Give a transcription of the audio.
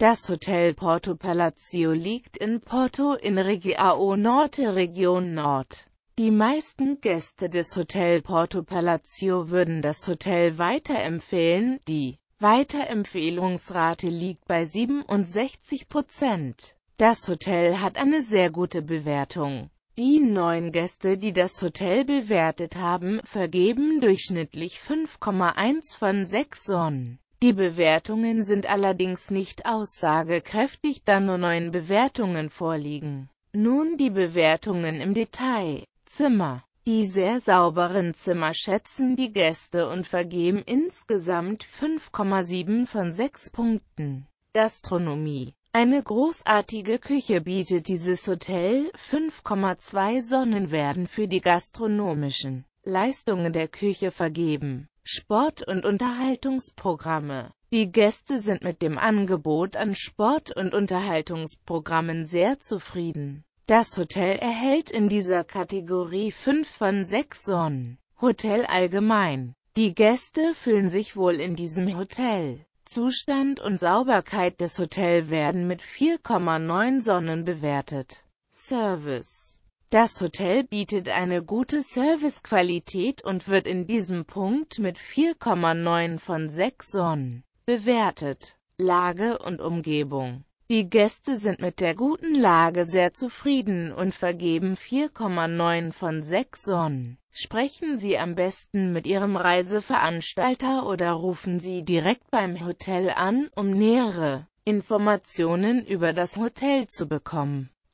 Das Hotel Porto Palazzo liegt in Porto in Regiao Norte Region Nord. Die meisten Gäste des Hotel Porto Palazzo würden das Hotel weiterempfehlen, die Weiterempfehlungsrate liegt bei 67 Prozent. Das Hotel hat eine sehr gute Bewertung. Die neun Gäste, die das Hotel bewertet haben, vergeben durchschnittlich 5,1 von 6 Sonnen. Die Bewertungen sind allerdings nicht aussagekräftig, da nur neun Bewertungen vorliegen. Nun die Bewertungen im Detail. Zimmer. Die sehr sauberen Zimmer schätzen die Gäste und vergeben insgesamt 5,7 von 6 Punkten. Gastronomie. Eine großartige Küche bietet dieses Hotel, 5,2 Sonnen werden für die gastronomischen Leistungen der Küche vergeben. Sport- und Unterhaltungsprogramme Die Gäste sind mit dem Angebot an Sport- und Unterhaltungsprogrammen sehr zufrieden. Das Hotel erhält in dieser Kategorie 5 von 6 Sonnen. Hotel allgemein. Die Gäste fühlen sich wohl in diesem Hotel. Zustand und Sauberkeit des Hotels werden mit 4,9 Sonnen bewertet. Service das Hotel bietet eine gute Servicequalität und wird in diesem Punkt mit 4,9 von 6 Sonnen bewertet. Lage und Umgebung Die Gäste sind mit der guten Lage sehr zufrieden und vergeben 4,9 von 6 Sonnen. Sprechen Sie am besten mit Ihrem Reiseveranstalter oder rufen Sie direkt beim Hotel an, um nähere Informationen über das Hotel zu bekommen.